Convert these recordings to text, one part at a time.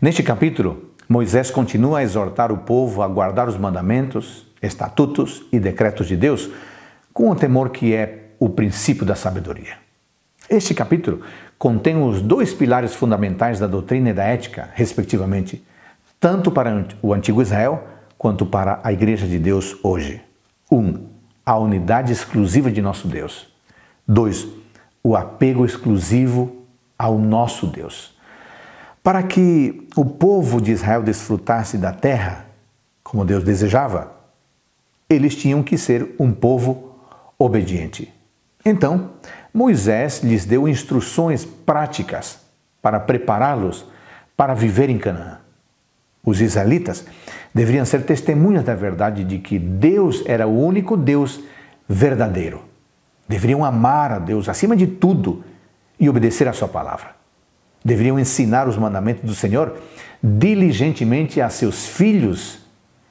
Neste capítulo, Moisés continua a exortar o povo a guardar os mandamentos, estatutos e decretos de Deus com o temor que é o princípio da sabedoria. Este capítulo contém os dois pilares fundamentais da doutrina e da ética, respectivamente, tanto para o antigo Israel quanto para a Igreja de Deus hoje. 1. Um, a unidade exclusiva de nosso Deus. 2. O apego exclusivo ao nosso Deus. Para que o povo de Israel desfrutasse da terra, como Deus desejava, eles tinham que ser um povo obediente. Então, Moisés lhes deu instruções práticas para prepará-los para viver em Canaã. Os israelitas deveriam ser testemunhas da verdade de que Deus era o único Deus verdadeiro. Deveriam amar a Deus acima de tudo e obedecer à sua palavra deveriam ensinar os mandamentos do Senhor diligentemente a seus filhos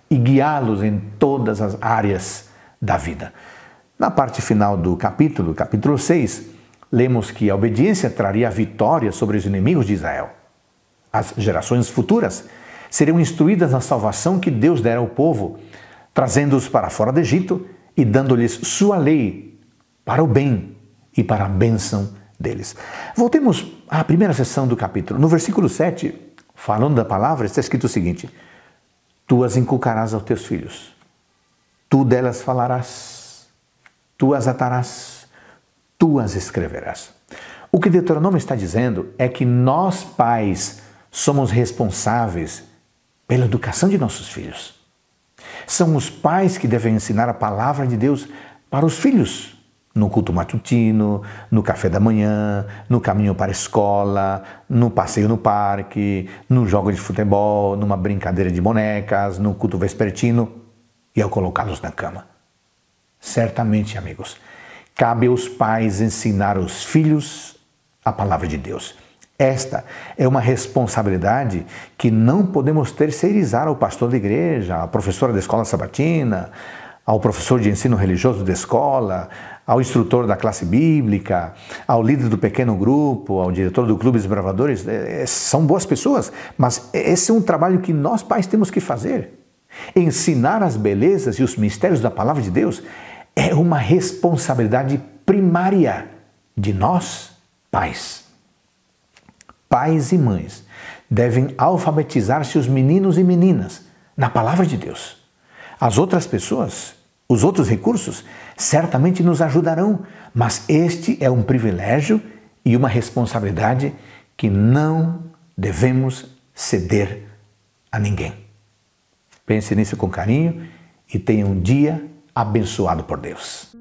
e guiá-los em todas as áreas da vida. Na parte final do capítulo, capítulo 6, lemos que a obediência traria vitória sobre os inimigos de Israel. As gerações futuras seriam instruídas na salvação que Deus dera ao povo, trazendo-os para fora do Egito e dando-lhes sua lei para o bem e para a bênção deles. Voltemos à primeira sessão do capítulo. No versículo 7, falando da palavra, está escrito o seguinte: Tu as inculcarás aos teus filhos, tu delas falarás, tu as atarás, tu as escreverás. O que Deuteronômio está dizendo é que nós, pais, somos responsáveis pela educação de nossos filhos. São os pais que devem ensinar a palavra de Deus para os filhos no culto matutino, no café da manhã, no caminho para a escola, no passeio no parque, no jogo de futebol, numa brincadeira de bonecas, no culto vespertino e ao colocá-los na cama. Certamente, amigos, cabe aos pais ensinar os filhos a palavra de Deus. Esta é uma responsabilidade que não podemos terceirizar ao pastor da igreja, à professora da escola sabatina, ao professor de ensino religioso da escola, ao instrutor da classe bíblica, ao líder do pequeno grupo, ao diretor do clube Desbravadores, é, é, são boas pessoas, mas esse é um trabalho que nós pais temos que fazer. Ensinar as belezas e os mistérios da palavra de Deus é uma responsabilidade primária de nós, pais. Pais e mães devem alfabetizar seus meninos e meninas na palavra de Deus as outras pessoas, os outros recursos, certamente nos ajudarão, mas este é um privilégio e uma responsabilidade que não devemos ceder a ninguém. Pense nisso com carinho e tenha um dia abençoado por Deus.